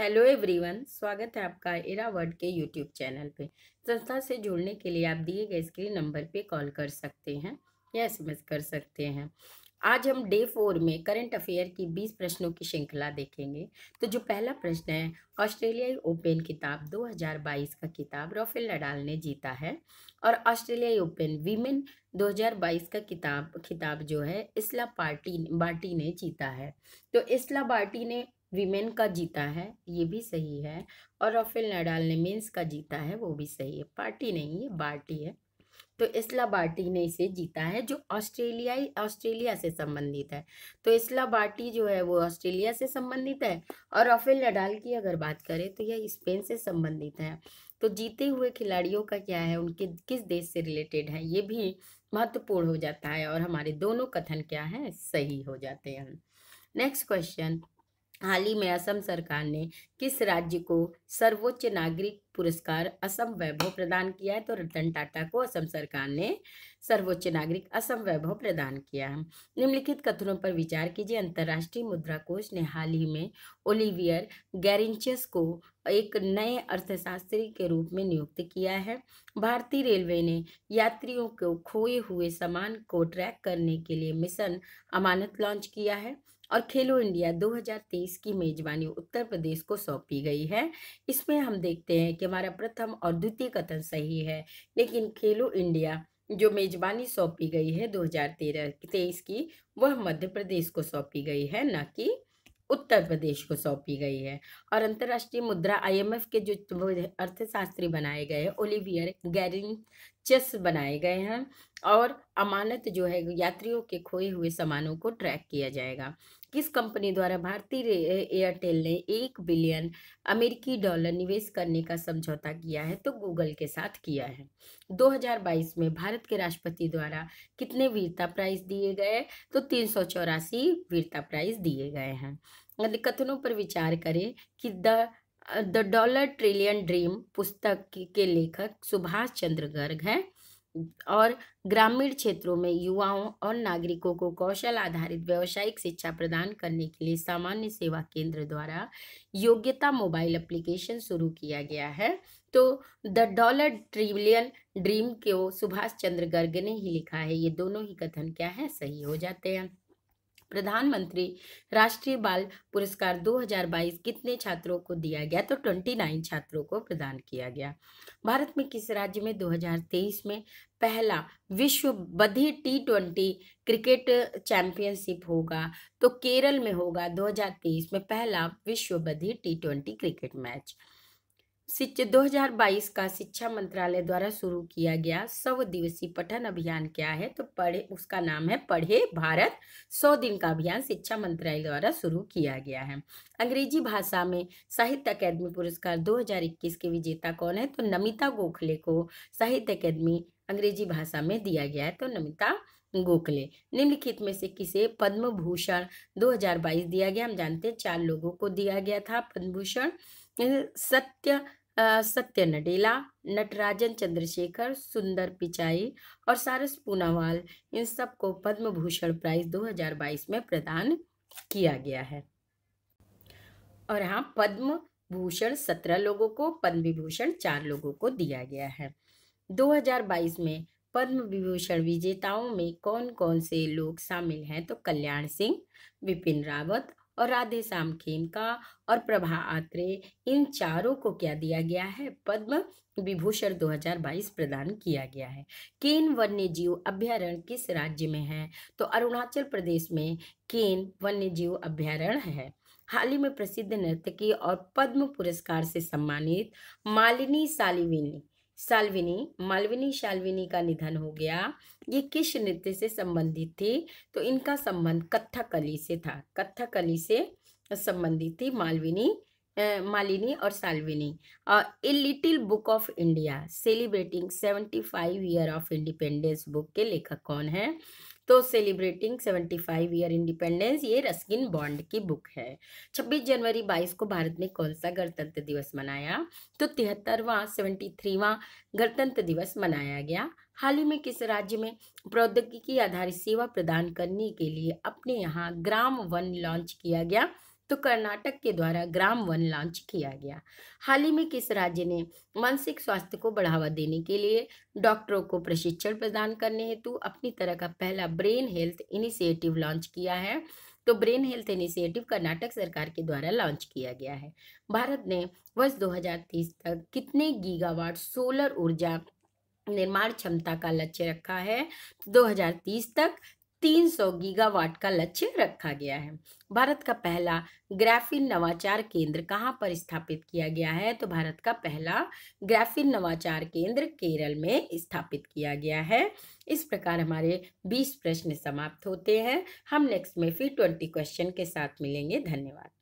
hello everyone स्वागत है आपका इरा वर्ड के यूट्यूब चैनल पे संस्था से जुड़ने के लिए आप दिए गए स्क्रीन नंबर पे कॉल कर सकते हैं या एसएमएस कर सकते हैं आज हम डे फोर में करंट अफेयर की बीस प्रश्नों की श्रृंखला देखेंगे तो जो पहला प्रश्न है ऑस्ट्रेलियाई ओपन किताब 2022 का किताब राफेल नडाल ने जीता है और ऑस्ट्रेलियाई ओपन वीमेन 2022 का किताब खिताब जो है इसला पार्टी बार्टी ने जीता है तो इसला बार्टी ने विमेन का जीता है ये भी सही है और राफेल नडाल ने मेंस का जीता है वो भी सही है पार्टी नहीं है बार्टी है तो इसला बार्टी ने इसे जीता है जो ऑस्ट्रेलियाई ऑस्ट्रेलिया से संबंधित है तो इसला बार्टी जो है वो ऑस्ट्रेलिया से संबंधित है और राफेल नडाल की अगर बात करें तो यह स्पेन से संबंधित है तो जीते हुए खिलाड़ियों का क्या है उनके किस देश से रिलेटेड है ये भी महत्वपूर्ण हो जाता है और हमारे दोनों कथन क्या है सही हो जाते हैं नेक्स्ट क्वेश्चन हाल ही में असम सरकार ने किस राज्य को सर्वोच्च नागरिक पुरस्कार असम वैभव प्रदान किया है तो रतन टाटा को असम सरकार ने सर्वोच्च नागरिक असम वैभव प्रदान किया है निम्नलिखित कथनों पर विचार कीजिए अंतर्राष्ट्रीय मुद्रा कोष ने हाल ही में ओलिवियर गैरिंचस को एक नए अर्थशास्त्री के रूप में नियुक्त किया है भारतीय रेलवे ने यात्रियों को खोए हुए सामान को ट्रैक करने के लिए मिशन अमानत लॉन्च किया है और खेलो इंडिया 2023 की मेजबानी उत्तर प्रदेश को सौंपी गई है इसमें हम देखते हैं कि हमारा प्रथम और द्वितीय कथन सही है लेकिन खेलो इंडिया जो मेजबानी सौंपी गई है 2013 तेईस की वह मध्य प्रदेश को सौंपी गई है न कि उत्तर प्रदेश को सौंपी गई है और अंतर्राष्ट्रीय मुद्रा आईएमएफ के जो अर्थशास्त्री बनाए गए हैं ओलिवियर चेस बनाए गए हैं और अमानत जो है यात्रियों के खोए हुए सामानों को ट्रैक किया जाएगा किस कंपनी द्वारा भारतीय एयरटेल ने एक बिलियन अमेरिकी डॉलर निवेश करने का समझौता किया है तो गूगल के साथ किया है 2022 में भारत के राष्ट्रपति द्वारा कितने वीरता प्राइज दिए गए तो तीन वीरता प्राइज दिए गए हैं यदि कथनों पर विचार करें कि the the dollar trillion dream पुस्तक के लेखक सुभाष चंद्र गर्ग हैं और ग्रामीण क्षेत्रों में युवाओं और नागरिकों को कौशल आधारित व्यवसायिक शिक्षा प्रदान करने के लिए सामान्य सेवा केंद्र द्वारा योग्यता मोबाइल एप्लीकेशन शुरू किया गया है तो द डॉलर ट्रिलियन ड्रीम को सुभाष चंद्र गर्ग ने ही लिखा है ये दोनों ही कथन क्या है सही हो जाते हैं प्रधानमंत्री राष्ट्रीय बाल पुरस्कार 2022 कितने छात्रों को दिया गया तो 29 छात्रों को प्रदान किया गया भारत में किस राज्य में 2023 में पहला विश्व बधी टी ट्वेंटी क्रिकेट चैंपियनशिप होगा तो केरल में होगा 2023 में पहला विश्व बधी टी ट्वेंटी क्रिकेट मैच दो हजार बाईस का शिक्षा मंत्रालय द्वारा शुरू किया गया सौ दिवसीय पठन अभियान क्या है तो पढ़े उसका नाम है पढ़े भारत सौ दिन का अभियान शिक्षा मंत्रालय द्वारा शुरू किया गया है अंग्रेजी भाषा में साहित्य अकादमी पुरस्कार 2021 के विजेता कौन है तो नमिता गोखले को साहित्य अकादमी अंग्रेजी भाषा में दिया गया है तो नमिता गोखले निम्नलिखित में से किसे पद्म भूषण बाईस दिया गया हम जानते हैं चार लोगों को दिया गया था पद्म भूषण सत्य सत्य नडेला नटराजन चंद्रशेखर सुंदर पिचाई और सारस पूनावाल इन सबको पद्म भूषण प्राइज 2022 में प्रदान किया गया है और हाँ पद्म भूषण सत्रह लोगों को पद्म विभूषण चार लोगों को दिया गया है 2022 में पद्म विभूषण विजेताओं में कौन कौन से लोग शामिल हैं तो कल्याण सिंह विपिन रावत और राधे श्याम खेमका और प्रभा आत्रे इन चारों को क्या दिया गया है पद्म विभूषण 2022 प्रदान किया गया है केन वन्य जीव अभ्यारण्य किस राज्य में है तो अरुणाचल प्रदेश में केन वन्य जीव अभ्यारण्य है हाल ही में प्रसिद्ध नर्तकी और पद्म पुरस्कार से सम्मानित मालिनी सालिविनी सालविनी मालविनी शालविनी का निधन हो गया ये किस नृत्य से संबंधित थी तो इनका संबंध कथकली से था कथकली से संबंधित थी मालविनी मालिनी और सालविनी और a little book of India celebrating seventy five year of independence book के लेखक कौन है तो सेलिब्रेटिंग 75 ईयर इंडिपेंडेंस ये रस्किन बॉन्ड की बुक है 26 जनवरी 22 को भारत ने कौन सा गणतंत्र दिवस मनाया तो तिहत्तरवां सेवेंटी थ्रीवां गणतंत्र दिवस मनाया गया हाल ही में किस राज्य में प्रौद्योगिकी आधारित सेवा प्रदान करने के लिए अपने यहाँ ग्राम वन लॉन्च किया गया तो कर्नाटक के द्वारा ग्राम वन लॉन्च किया गया हाल ही में किस राज्य ने मानसिक स्वास्थ्य को बढ़ावा देने के लिए डॉक्टरों को प्रशिक्षण प्रदान करने हेतु अपनी तरह का पहला ब्रेन हेल्थ इनिशिएटिव लॉन्च किया है तो ब्रेन हेल्थ इनिशिएटिव कर्नाटक सरकार के द्वारा लॉन्च किया गया है भारत ने वर्ष 2030 तक कितने गीगावाट सोलर ऊर्जा निर्माण क्षमता का लक्ष्य रखा है तो 2030 तक 300 गीगावाट का लक्ष्य रखा गया है भारत का पहला ग्राफीन नवाचार केंद्र कहाँ पर स्थापित किया गया है तो भारत का पहला ग्राफीन नवाचार केंद्र केरल में स्थापित किया गया है इस प्रकार हमारे 20 प्रश्न समाप्त होते हैं हम नेक्स्ट में फिर 20 क्वेश्चन के साथ मिलेंगे धन्यवाद